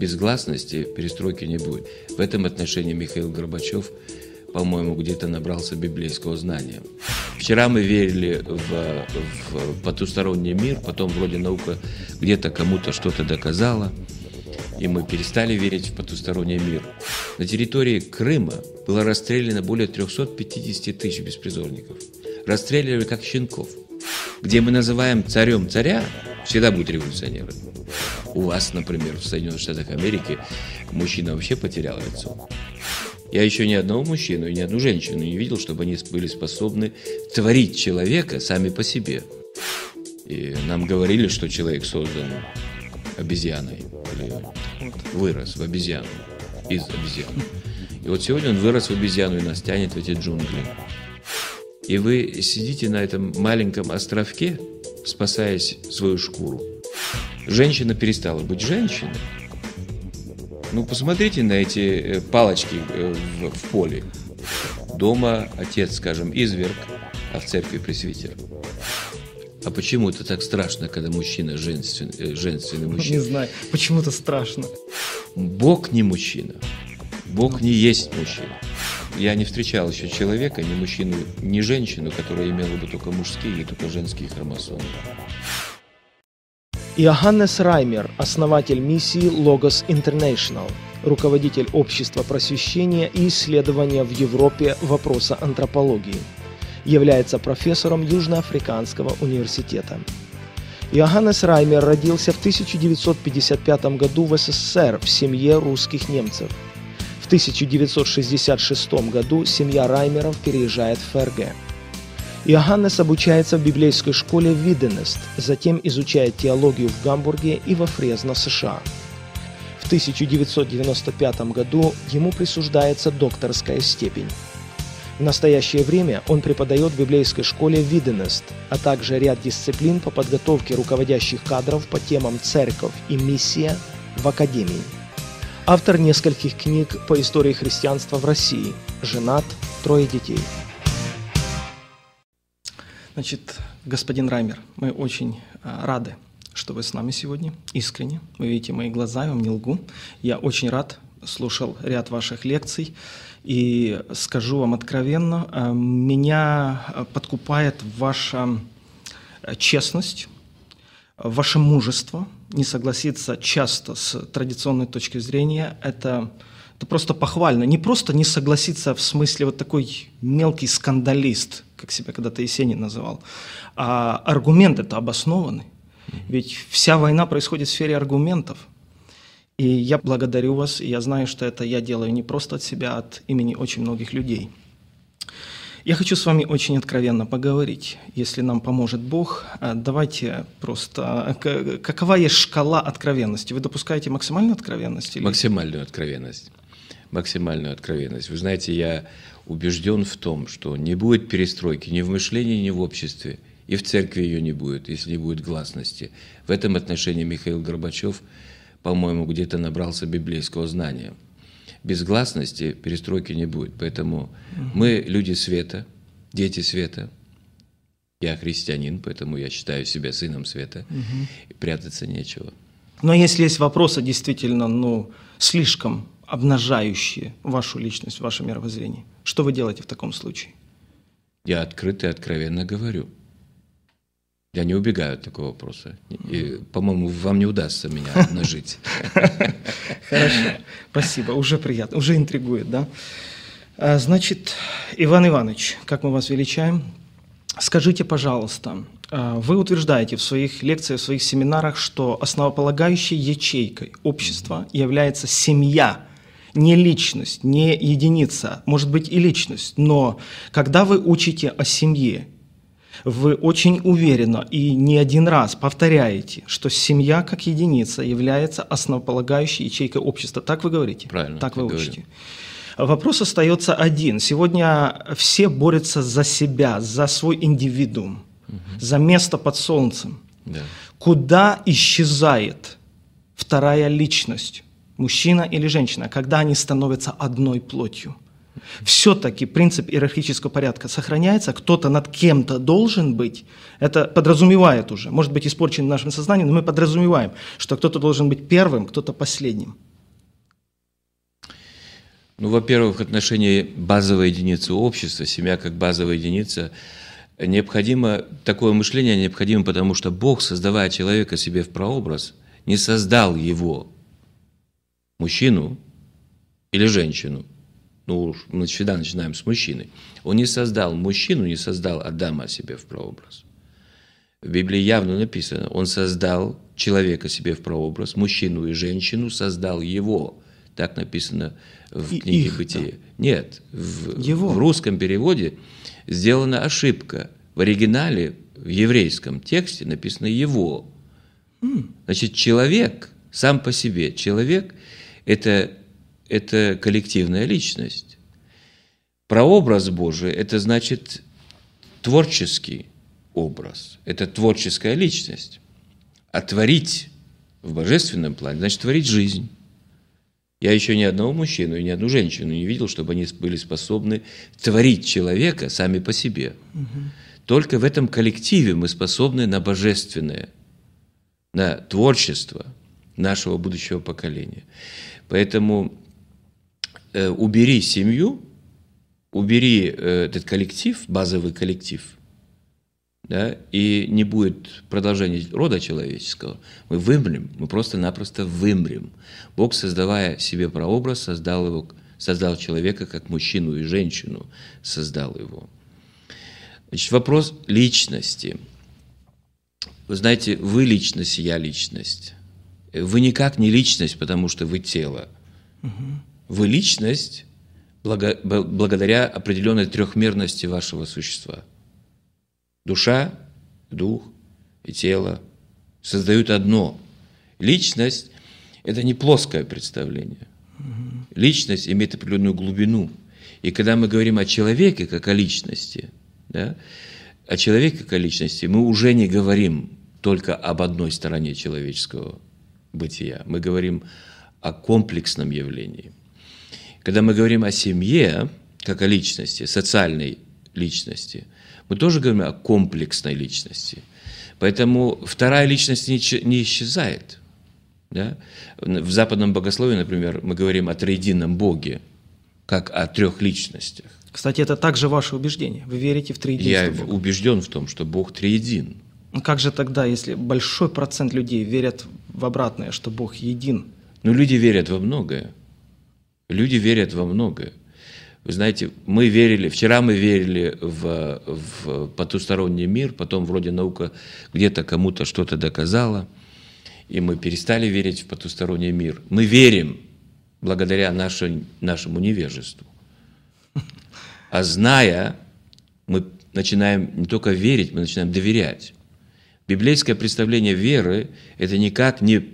безгласности перестройки не будет. В этом отношении Михаил Горбачев, по-моему, где-то набрался библейского знания. Вчера мы верили в, в потусторонний мир, потом вроде наука где-то кому-то что-то доказала, и мы перестали верить в потусторонний мир. На территории Крыма было расстреляно более 350 тысяч беспризорников. Расстреливали как щенков. Где мы называем царем царя, Всегда будут революционеры. У вас, например, в Соединенных Штатах Америки мужчина вообще потерял лицо. Я еще ни одного мужчину и ни одну женщину не видел, чтобы они были способны творить человека сами по себе. И нам говорили, что человек создан обезьяной. Или вырос в обезьяну. Из обезьяны. И вот сегодня он вырос в обезьяну и нас тянет в эти джунгли. И вы сидите на этом маленьком островке, спасаясь свою шкуру. Женщина перестала быть женщиной. Ну, посмотрите на эти э, палочки э, в, в поле. Дома отец, скажем, изверг, а в церкви пресвитер. А почему это так страшно, когда мужчина женствен, э, женственный ну, мужчина? Не знаю, почему это страшно. Бог не мужчина. Бог не есть мужчина. Я не встречал еще человека, ни мужчину, ни женщину, которая имела бы только мужские и только женские хромосомы. Иоганнес Раймер, основатель миссии Logos International, руководитель общества просвещения и исследования в Европе вопроса антропологии, является профессором Южноафриканского университета. Иоганнес Раймер родился в 1955 году в СССР в семье русских немцев – 1966 году семья Раймеров переезжает в ФРГ. Иоганнес обучается в библейской школе Виденест, затем изучает теологию в Гамбурге и во Фрезно, США. В 1995 году ему присуждается докторская степень. В настоящее время он преподает в библейской школе Виденест, а также ряд дисциплин по подготовке руководящих кадров по темам «Церковь» и «Миссия» в Академии. Автор нескольких книг по истории христианства в России. Женат, трое детей. Значит, господин Раймер, мы очень а, рады, что вы с нами сегодня, искренне. Вы видите мои глаза, я вам не лгу. Я очень рад, слушал ряд ваших лекций. И скажу вам откровенно, а, меня а, подкупает ваша честность, ваше мужество – не согласиться часто с традиционной точки зрения, это, это просто похвально. Не просто не согласиться в смысле вот такой мелкий скандалист, как себя когда-то Есенин называл, а аргумент это обоснованный. Ведь вся война происходит в сфере аргументов. И я благодарю вас, и я знаю, что это я делаю не просто от себя, а от имени очень многих людей. Я хочу с вами очень откровенно поговорить, если нам поможет Бог. А, давайте просто... А, какова есть шкала откровенности? Вы допускаете максимальную откровенность? Или... Максимальную откровенность. Максимальную откровенность. Вы знаете, я убежден в том, что не будет перестройки ни в мышлении, ни в обществе. И в церкви ее не будет, если не будет гласности. В этом отношении Михаил Горбачев, по-моему, где-то набрался библейского знания – безгласности перестройки не будет. Поэтому мы люди света, дети света. Я христианин, поэтому я считаю себя сыном света. Угу. Прятаться нечего. Но если есть вопросы действительно, ну, слишком обнажающие вашу личность, ваше мировоззрение, что вы делаете в таком случае? Я открыто и откровенно говорю – они убегают от такого вопроса. И, по-моему, вам не удастся меня нажить. Хорошо, спасибо, уже приятно, уже интригует, да? А, значит, Иван Иванович, как мы вас величаем, скажите, пожалуйста, а, вы утверждаете в своих лекциях, в своих семинарах, что основополагающей ячейкой общества является семья, не личность, не единица, может быть и личность, но когда вы учите о семье, вы очень уверенно и не один раз повторяете, что семья как единица является основополагающей ячейкой общества. Так вы говорите? Правильно. Так вы говорю. учите. Вопрос остается один. Сегодня все борются за себя, за свой индивидуум, угу. за место под солнцем. Да. Куда исчезает вторая личность, мужчина или женщина, когда они становятся одной плотью? Все-таки принцип иерархического порядка сохраняется, кто-то над кем-то должен быть. Это подразумевает уже, может быть испорчен нашим сознанием, но мы подразумеваем, что кто-то должен быть первым, кто-то последним. Ну, во-первых, в отношении базовой единицы общества, семья как базовая единица, необходимо, такое мышление необходимо, потому что Бог, создавая человека себе в прообраз, не создал его, мужчину или женщину – ну, мы всегда начинаем с мужчины. Он не создал мужчину, не создал Адама себе в прообраз. В Библии явно написано, он создал человека себе в прообраз, мужчину и женщину создал его. Так написано в и книге их, Бытия. Да. Нет, в, его. в русском переводе сделана ошибка. В оригинале, в еврейском тексте написано «его». Значит, человек сам по себе, человек – это это коллективная личность. Прообраз Божий – это значит творческий образ, это творческая личность. А творить в божественном плане значит творить жизнь. Я еще ни одного мужчину и ни одну женщину не видел, чтобы они были способны творить человека сами по себе. Угу. Только в этом коллективе мы способны на божественное, на творчество нашего будущего поколения. Поэтому э, убери семью, убери э, этот коллектив, базовый коллектив, да, и не будет продолжения рода человеческого, мы вымрем, мы просто-напросто вымрем. Бог, создавая себе прообраз, создал, его, создал человека как мужчину и женщину, создал его. Значит, вопрос личности. Вы знаете, вы личность, я личность. Вы никак не личность, потому что вы тело. Угу вы личность благодаря определенной трехмерности вашего существа. Душа, дух и тело создают одно. Личность – это не плоское представление. Личность имеет определенную глубину. И когда мы говорим о человеке как о личности, да, о человеке как о личности, мы уже не говорим только об одной стороне человеческого бытия. Мы говорим о комплексном явлении – когда мы говорим о семье, как о личности, социальной личности, мы тоже говорим о комплексной личности. Поэтому вторая личность не исчезает. Да? В западном богословии, например, мы говорим о триедином Боге, как о трех личностях. Кстати, это также ваше убеждение. Вы верите в триединство Я Бога. убежден в том, что Бог триедин. Ну, как же тогда, если большой процент людей верят в обратное, что Бог един? Ну, люди верят во многое. Люди верят во многое. Вы знаете, мы верили, вчера мы верили в, в потусторонний мир, потом вроде наука где-то кому-то что-то доказала, и мы перестали верить в потусторонний мир. Мы верим благодаря нашей, нашему невежеству. А зная, мы начинаем не только верить, мы начинаем доверять. Библейское представление веры – это никак не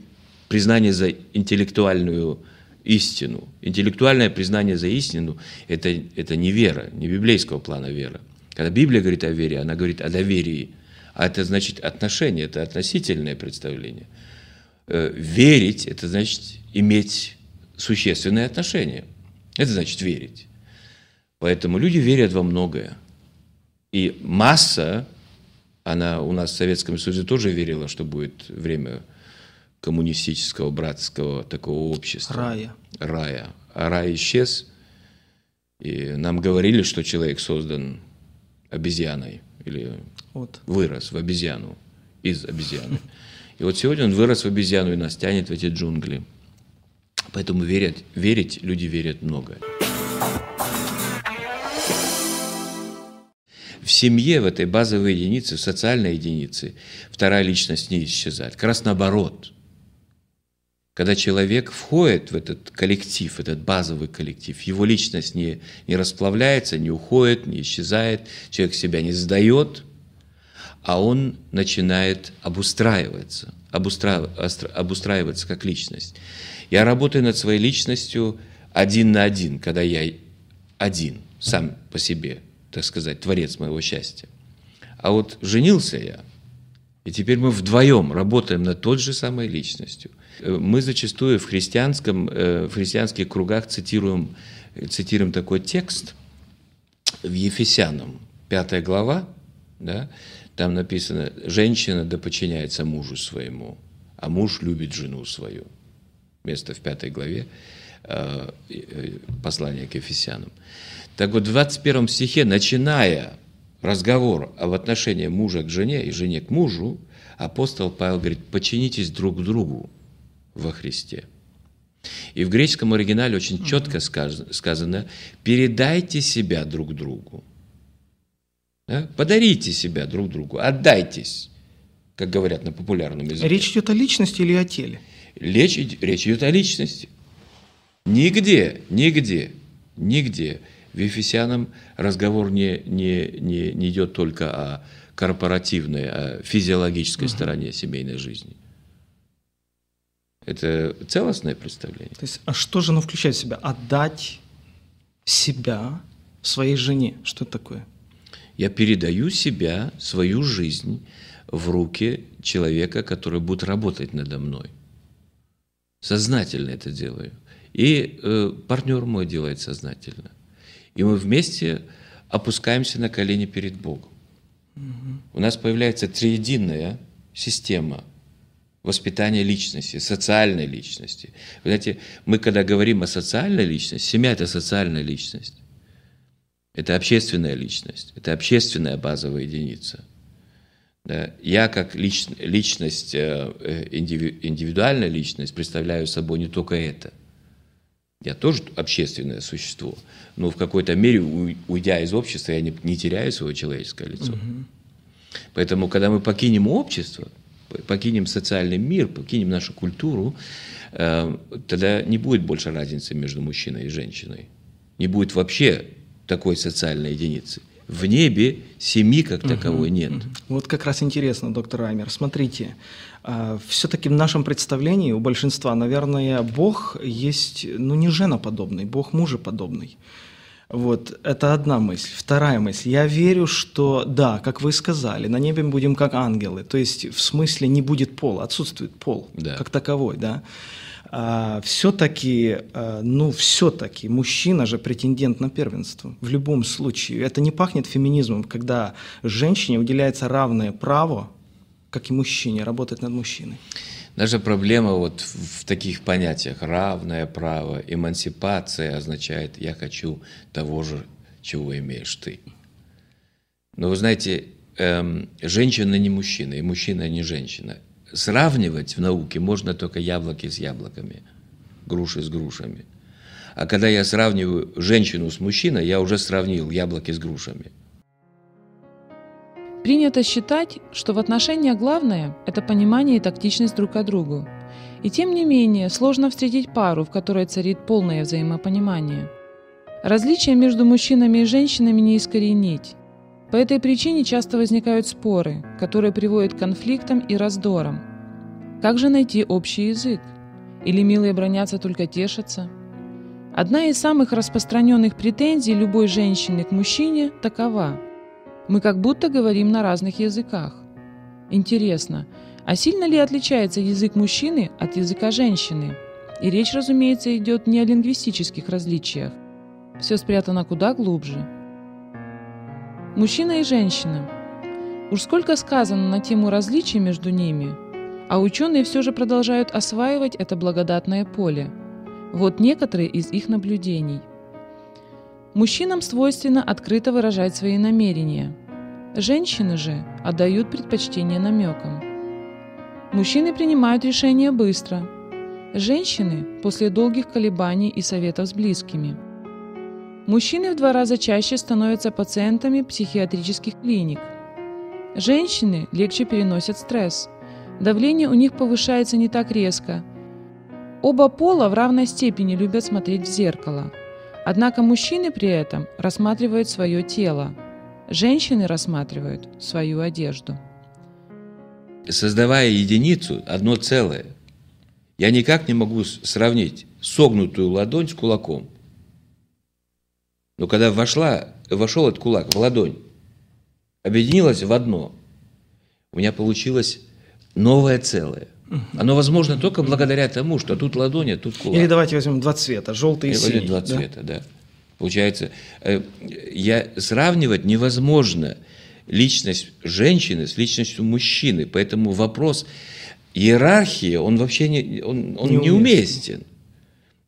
признание за интеллектуальную истину. Интеллектуальное признание за истину это, – это не вера, не библейского плана вера. Когда Библия говорит о вере, она говорит о доверии. А это значит отношение, это относительное представление. Э, верить – это значит иметь существенные отношения. Это значит верить. Поэтому люди верят во многое. И масса, она у нас в Советском Союзе тоже верила, что будет время коммунистического братского такого общества. Рая. Рая. А рай исчез. И нам говорили, что человек создан обезьяной или вот. вырос в обезьяну из обезьяны. И вот сегодня он вырос в обезьяну и нас тянет в эти джунгли. Поэтому верят, верить люди верят много. В семье, в этой базовой единице, в социальной единице вторая личность не исчезает. Как раз наоборот – когда человек входит в этот коллектив, этот базовый коллектив, его личность не, не расплавляется, не уходит, не исчезает, человек себя не сдает, а он начинает обустраиваться, обустра... обустраиваться как личность. Я работаю над своей личностью один на один, когда я один, сам по себе, так сказать, творец моего счастья. А вот женился я – и теперь мы вдвоем работаем над той же самой личностью. Э, мы зачастую в, христианском, э, в христианских кругах цитируем, цитируем такой текст в Ефесянам, 5 глава, да, там написано «Женщина да подчиняется мужу своему, а муж любит жену свою». Место в 5 главе э, послания к Ефесянам. Так вот, в 21 стихе, начиная разговор об отношении мужа к жене и жене к мужу, апостол Павел говорит, подчинитесь друг другу во Христе. И в греческом оригинале очень четко сказано, передайте себя друг другу. Да? Подарите себя друг другу, отдайтесь, как говорят на популярном языке. Речь идет о личности или о теле? Речь, речь идет о личности. Нигде, нигде, нигде в Ефесянам разговор не, не, не, не идет только о корпоративной, о физиологической угу. стороне семейной жизни. Это целостное представление. То есть, а что же оно включает в себя? Отдать себя своей жене. Что это такое? Я передаю себя, свою жизнь в руки человека, который будет работать надо мной. Сознательно это делаю. И э, партнер мой делает сознательно. И мы вместе опускаемся на колени перед Богом. У нас появляется триединная система воспитания личности, социальной личности. Вы знаете, мы когда говорим о социальной личности, семья – это социальная личность. Это общественная личность, это общественная базовая единица. Да. Я как лич, личность, э, э, индивидуальная личность представляю собой не только это – я тоже общественное существо, но в какой-то мере, уйдя из общества, я не, не теряю свое человеческое лицо. Угу. Поэтому, когда мы покинем общество, покинем социальный мир, покинем нашу культуру, э, тогда не будет больше разницы между мужчиной и женщиной. Не будет вообще такой социальной единицы в небе семьи как таковой нет. Вот как раз интересно, доктор Аймер. Смотрите, а, все-таки в нашем представлении у большинства, наверное, Бог есть, ну, не женоподобный, Бог мужеподобный. Вот, это одна мысль. Вторая мысль. Я верю, что, да, как вы сказали, на небе мы будем как ангелы. То есть, в смысле, не будет пола, отсутствует пол да. как таковой, да. А, все-таки, а, ну, все-таки мужчина же претендент на первенство. В любом случае. Это не пахнет феминизмом, когда женщине уделяется равное право, как и мужчине, работать над мужчиной. Даже проблема вот в таких понятиях равное право, эмансипация означает я хочу того же, чего имеешь ты. Но вы знаете, эм, женщина не мужчина, и мужчина не женщина сравнивать в науке можно только яблоки с яблоками, груши с грушами. А когда я сравниваю женщину с мужчиной, я уже сравнил яблоки с грушами. Принято считать, что в отношениях главное – это понимание и тактичность друг к другу. И тем не менее, сложно встретить пару, в которой царит полное взаимопонимание. Различия между мужчинами и женщинами не искоренить. По этой причине часто возникают споры, которые приводят к конфликтам и раздорам. Как же найти общий язык? Или милые бронятся только тешатся? Одна из самых распространенных претензий любой женщины к мужчине такова. Мы как будто говорим на разных языках. Интересно, а сильно ли отличается язык мужчины от языка женщины? И речь, разумеется, идет не о лингвистических различиях. Все спрятано куда глубже – Мужчина и женщина. Уж сколько сказано на тему различий между ними, а ученые все же продолжают осваивать это благодатное поле. Вот некоторые из их наблюдений. Мужчинам свойственно открыто выражать свои намерения. Женщины же отдают предпочтение намекам. Мужчины принимают решения быстро. Женщины – после долгих колебаний и советов с близкими – Мужчины в два раза чаще становятся пациентами психиатрических клиник. Женщины легче переносят стресс. Давление у них повышается не так резко. Оба пола в равной степени любят смотреть в зеркало. Однако мужчины при этом рассматривают свое тело. Женщины рассматривают свою одежду. Создавая единицу, одно целое, я никак не могу сравнить согнутую ладонь с кулаком – но когда вошла, вошел этот кулак в ладонь, объединилась в одно, у меня получилось новое целое. Оно возможно только благодаря тому, что тут ладонь, а тут кулак. Или давайте возьмем два цвета, желтый и Или синий. Два да? цвета, да. Получается, э, я, сравнивать невозможно личность женщины с личностью мужчины, поэтому вопрос иерархии, он вообще не, он, он не неуместен. неуместен.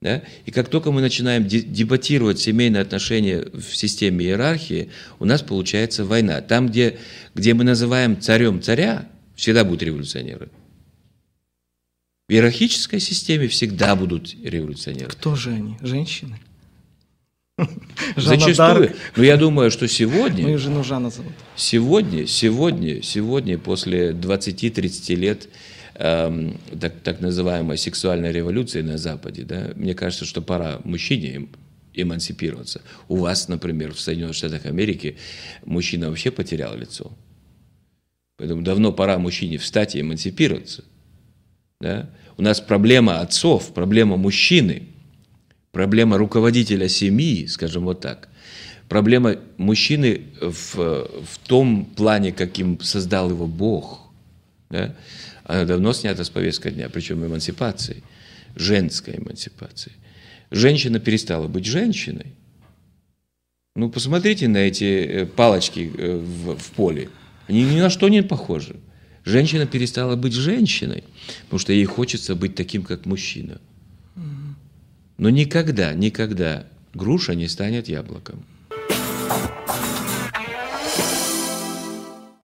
Да? И как только мы начинаем дебатировать семейные отношения в системе иерархии, у нас получается война. Там, где, где мы называем царем царя, всегда будут революционеры. В иерархической системе всегда будут революционеры. Кто же они? Женщины? Жанна Зачастую. Но я думаю, что сегодня... Мою жену Жанна зовут. Сегодня, сегодня, сегодня, после 20-30 лет Эм, так, так называемая сексуальная революция на Западе, да, мне кажется, что пора мужчине эм, эмансипироваться. У вас, например, в Соединенных Штатах Америки мужчина вообще потерял лицо. Поэтому давно пора мужчине встать и эмансипироваться. Да? У нас проблема отцов, проблема мужчины, проблема руководителя семьи, скажем вот так. Проблема мужчины в, в том плане, каким создал его Бог. Да? Она давно снята с повестка дня, причем эмансипации, женской эмансипации. Женщина перестала быть женщиной. Ну, посмотрите на эти э, палочки э, в, в поле. Они ни на что не похожи. Женщина перестала быть женщиной, потому что ей хочется быть таким, как мужчина. Но никогда, никогда груша не станет яблоком.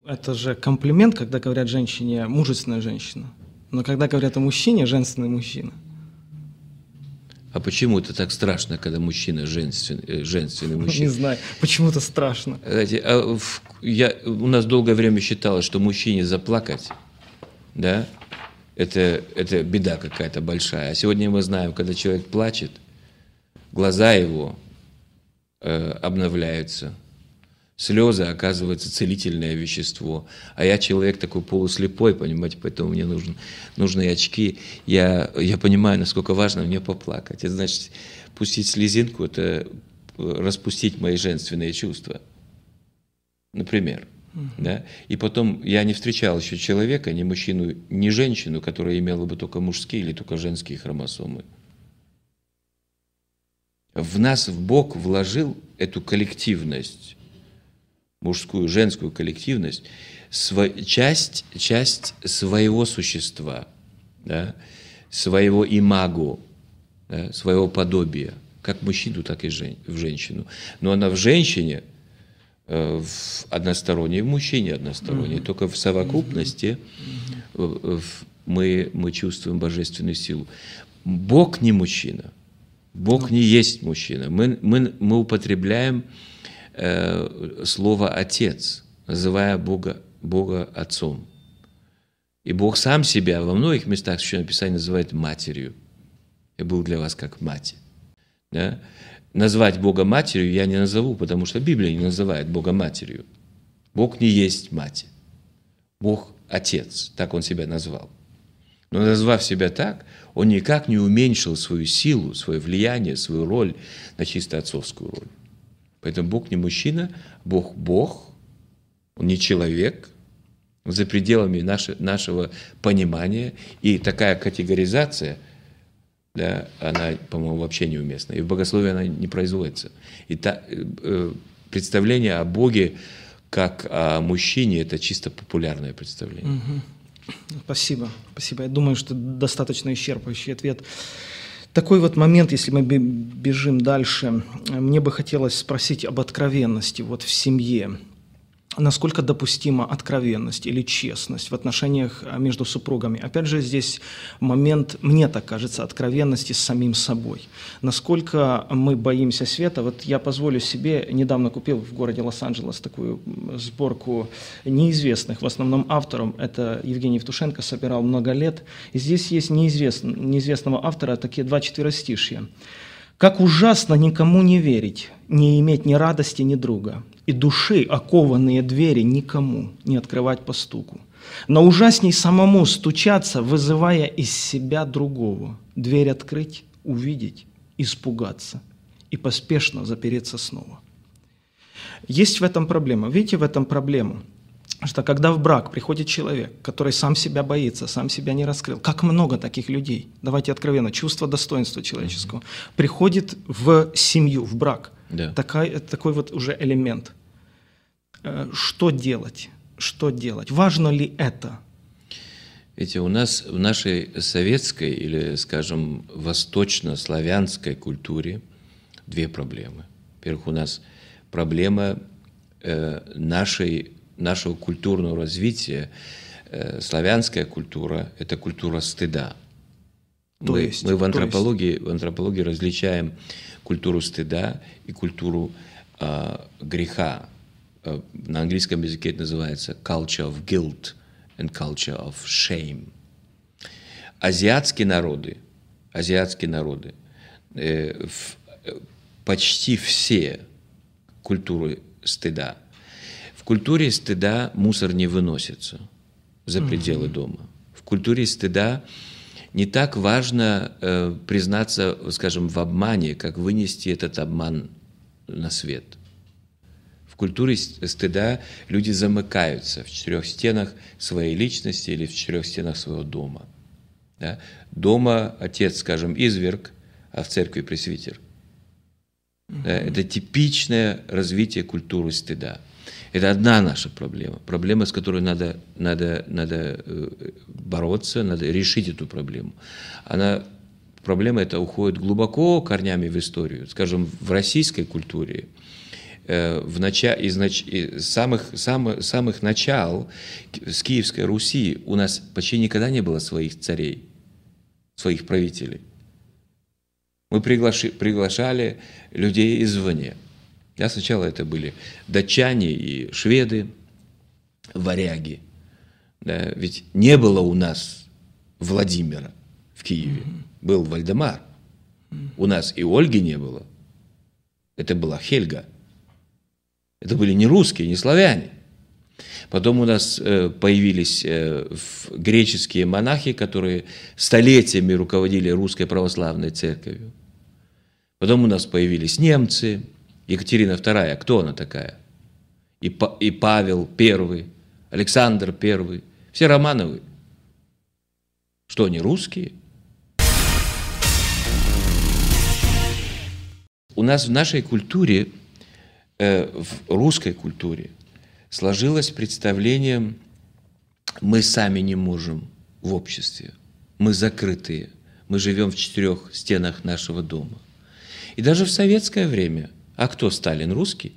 Это же комплимент, когда говорят женщине мужественная женщина. Но когда говорят о мужчине, женственный мужчина. А почему это так страшно, когда мужчина э, женственный, женственный ну, мужчина? Не знаю, почему-то страшно. Знаете, а в, я, у нас долгое время считалось, что мужчине заплакать, да, это, это беда какая-то большая. А сегодня мы знаем, когда человек плачет, глаза его э, обновляются – Слезы, оказывается, целительное вещество. А я человек такой полуслепой, понимаете, поэтому мне нужен, нужны очки. Я, я понимаю, насколько важно мне поплакать. Это значит, пустить слезинку – это э, распустить мои женственные чувства. Например. Да? И потом я не встречал еще человека, ни мужчину, ни женщину, которая имела бы только мужские или только женские хромосомы. В нас в Бог вложил эту коллективность мужскую, женскую коллективность, св- часть, часть своего существа, да, своего имагу, да, своего подобия, как в мужчину, так и жен- в женщину. Но она в женщине э, в односторонней, в мужчине односторонней, mm-hmm. только в совокупности mm-hmm. мы, мы чувствуем божественную силу. Бог не мужчина. Бог ну. не есть мужчина. Мы, мы, мы употребляем Э, слово «отец», называя Бога, Бога Отцом. И Бог сам себя во многих местах Священного Писания называет матерью. Я был для вас как мать. Да? Назвать Бога матерью я не назову, потому что Библия не называет Бога матерью. Бог не есть мать. Бог – отец, так он себя назвал. Но назвав себя так, он никак не уменьшил свою силу, свое влияние, свою роль на чисто отцовскую роль. Поэтому Бог не мужчина, Бог Бог, Он не человек, за пределами наше, нашего понимания. И такая категоризация, да, она, по-моему, вообще неуместна. И в богословии она не производится. И та, э, э представление о Боге как о мужчине – это чисто популярное представление. Угу. Спасибо, спасибо. Я думаю, что достаточно исчерпывающий ответ такой вот момент, если мы бежим дальше, мне бы хотелось спросить об откровенности вот в семье насколько допустима откровенность или честность в отношениях а, между супругами. Опять же, здесь момент, мне так кажется, откровенности с самим собой. Насколько мы боимся света. Вот я позволю себе, недавно купил в городе Лос-Анджелес такую сборку неизвестных, в основном автором, это Евгений Евтушенко, собирал много лет. И здесь есть неизвестного автора а такие два четверостишья. Как ужасно никому не верить, не иметь ни радости, ни друга, и души, окованные двери, никому не открывать по стуку. Но ужасней самому стучаться, вызывая из себя другого, дверь открыть, увидеть, испугаться и поспешно запереться снова. Есть в этом проблема. Видите в этом проблему? что когда в брак приходит человек, который сам себя боится, сам себя не раскрыл, как много таких людей, давайте откровенно, чувство достоинства человеческого, mm-hmm. приходит в семью, в брак. Yeah. Такой, такой вот уже элемент. Э, что делать? Что делать? Важно ли это? Видите, у нас в нашей советской или, скажем, восточнославянской культуре две проблемы. Во-первых, у нас проблема э, нашей нашего культурного развития э, славянская культура – это культура стыда. То мы, есть, мы в антропологии, есть. в антропологии различаем культуру стыда и культуру а, э, греха. На английском языке это называется culture of guilt and culture of shame. Азиатские народы, азиатские народы, э, в, э, почти все культуры стыда – в культуре стыда мусор не выносится за пределы mm-hmm. дома. В культуре стыда не так важно э, признаться, скажем, в обмане, как вынести этот обман на свет. В культуре стыда люди замыкаются в четырех стенах своей личности или в четырех стенах своего дома. Да? Дома отец, скажем, изверг, а в церкви пресвитер. Mm-hmm. Да? Это типичное развитие культуры стыда. Это одна наша проблема, проблема, с которой надо, надо, надо э, бороться, надо решить эту проблему. Она проблема эта уходит глубоко корнями в историю, скажем, в российской культуре. Э, в начале, из, нач, из самых, сам, самых начал с Киевской Руси у нас почти никогда не было своих царей, своих правителей. Мы приглаши, приглашали людей извне. Я сначала это были датчане и шведы, варяги. Да, ведь не было у нас Владимира в Киеве. Mm-hmm. Был Вальдемар. Mm-hmm. У нас и Ольги не было. Это была Хельга. Это были не русские, не славяне. Потом у нас э, появились э, греческие монахи, которые столетиями руководили русской православной церковью. Потом у нас появились немцы, Екатерина II, кто она такая? И, па и Павел I, Александр I, все Романовы. Что, они русские? У нас в нашей культуре, э, в русской культуре, сложилось представление «мы сами не можем в обществе, мы закрытые, мы живем в четырех стенах нашего дома». И даже в советское время а кто Сталин? Русский?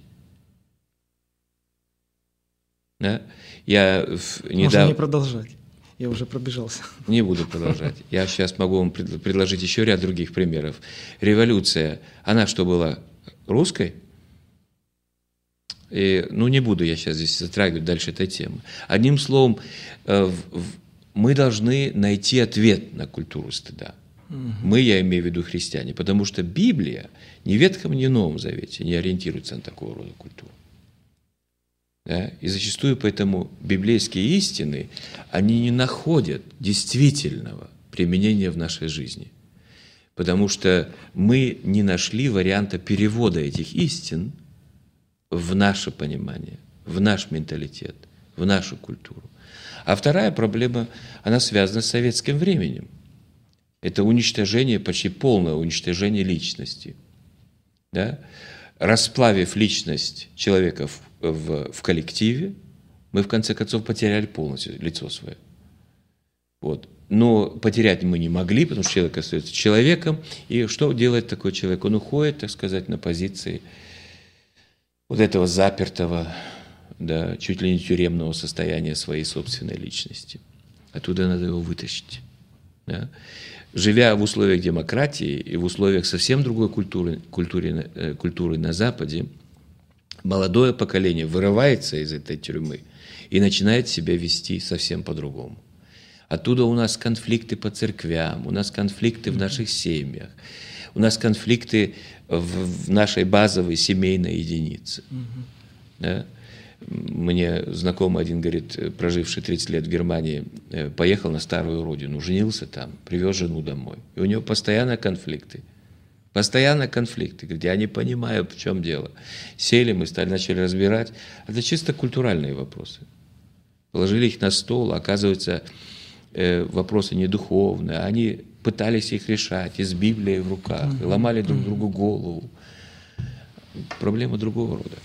Да? Я недавно... Можно не продолжать. Я уже пробежался. Не буду продолжать. Я сейчас могу вам предложить еще ряд других примеров. Революция, она что была? Русской? И, ну, не буду я сейчас здесь затрагивать дальше этой темы. Одним словом, э, мы должны найти ответ на культуру стыда. Мы, я имею в виду христиане, потому что Библия ни в Ветхом, ни в Новом Завете не ориентируется на такого рода культуру. Да? И зачастую поэтому библейские истины, они не находят действительного применения в нашей жизни. Потому что мы не нашли варианта перевода этих истин в наше понимание, в наш менталитет, в нашу культуру. А вторая проблема, она связана с советским временем. Это уничтожение, почти полное уничтожение личности. Да? Расплавив личность человека в, в, в коллективе, мы в конце концов потеряли полностью лицо свое. Вот. Но потерять мы не могли, потому что человек остается человеком. И что делает такой человек? Он уходит, так сказать, на позиции вот этого запертого, да, чуть ли не тюремного состояния своей собственной личности. Оттуда надо его вытащить. Да? живя в условиях демократии и в условиях совсем другой культуры, культуры, э, культуры на Западе, молодое поколение вырывается из этой тюрьмы и начинает себя вести совсем по-другому. Оттуда у нас конфликты по церквям, у нас конфликты в наших семьях, у нас конфликты в, в нашей базовой семейной единице. Да? мне знакомый один, говорит, э, проживший 30 лет в Германии, э, поехал на старую родину, женился там, привез жену домой. И у него постоянно конфликты. Постоянно конфликты. Говорит, я не понимаю, в чем дело. Сели мы, стали, начали разбирать. Это чисто культуральные вопросы. Положили их на стол, оказывается, э, вопросы не духовные. Они пытались их решать, из Библии в руках, ломали друг другу голову. Проблема другого рода.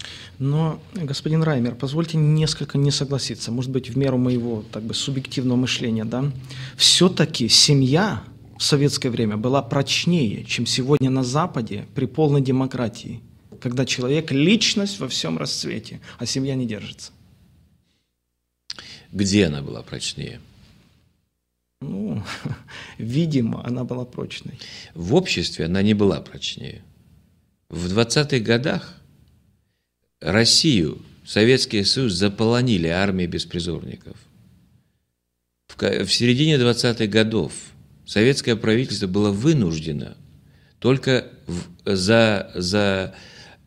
Но, господин Раймер, позвольте несколько не согласиться, может быть, в меру моего так бы, субъективного мышления. Да? Все-таки семья в советское время была прочнее, чем сегодня на Западе при полной демократии, когда человек – личность во всем расцвете, а семья не держится. Где она была прочнее? Ну, видимо, она была прочной. В обществе она не была прочнее. В 20-х годах – Россию Советский Союз заполонили армией беспризорников. В, середине 20-х годов советское правительство было вынуждено только в, за, за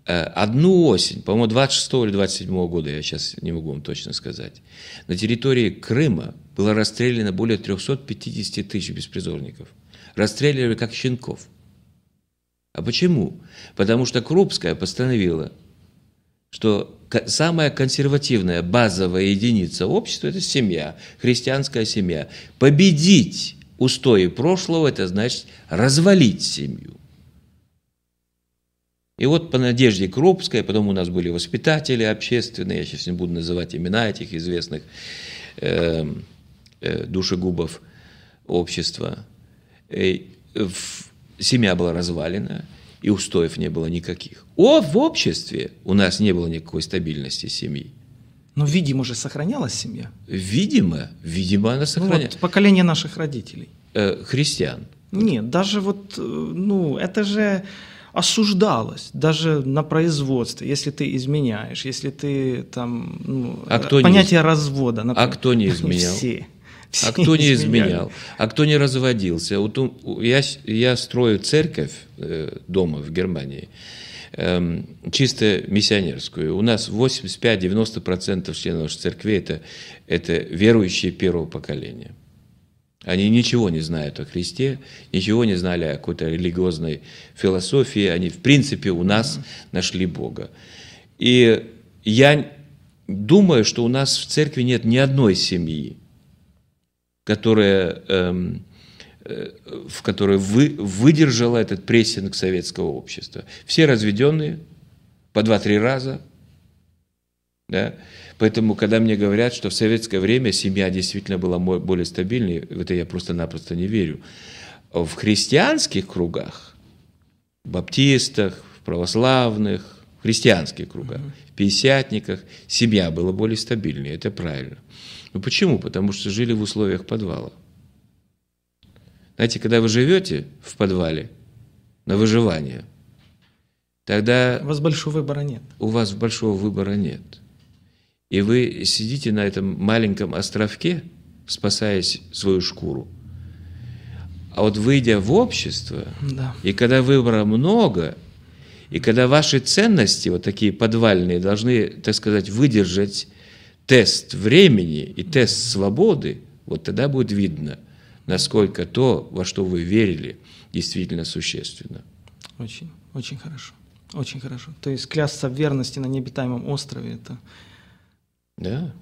э, одну осень, по-моему, 26 или 27 года, я сейчас не могу вам точно сказать, на территории Крыма было расстреляно более 350 тысяч беспризорников. Расстреливали как щенков. А почему? Потому что Крупская постановила – что самая консервативная базовая единица общества – это семья, христианская семья. Победить устои прошлого – это значит развалить семью. И вот по Надежде Крупской, потом у нас были воспитатели общественные, я сейчас не буду называть имена этих известных э, э, душегубов общества, э, в, семья была развалена – и устоев не было никаких. О, в обществе у нас не было никакой стабильности семьи. Но, видимо, же сохранялась семья. Видимо, видимо, она сохранялась. Ну, вот, поколение наших родителей. Э, христиан. Нет, даже вот, э, ну, это же осуждалось даже на производстве, если ты изменяешь, если ты там ну, а кто понятие не... развода. А например. А кто не изменял? Все. Все а кто не изменял, а кто не разводился. Вот я, я строю церковь э, дома в Германии, эм, чисто миссионерскую. У нас 85-90% членов церкви это, – это верующие первого поколения. Они ничего не знают о Христе, ничего не знали о какой-то религиозной философии. Они, в принципе, у нас нашли Бога. И я думаю, что у нас в церкви нет ни одной семьи, которая, эм, э, в которой вы, выдержала этот прессинг советского общества. Все разведенные по два-три раза. Да? Поэтому, когда мне говорят, что в советское время семья действительно была более стабильной, в это я просто-напросто не верю. В христианских кругах, баптистах, православных, христианских кругах, в пятидесятниках семья была более стабильной, это правильно. Ну почему? Потому что жили в условиях подвала. Знаете, когда вы живете в подвале на выживание, тогда... У вас большого выбора нет. У вас большого выбора нет. И вы сидите на этом маленьком островке, спасаясь свою шкуру. А вот выйдя в общество, да. и когда выбора много, и когда ваши ценности, вот такие подвальные, должны, так сказать, выдержать тест времени и тест свободы, вот тогда будет видно, насколько то, во что вы верили, действительно существенно. Очень, очень хорошо. Очень хорошо. То есть клясться в верности на необитаемом острове это... Да.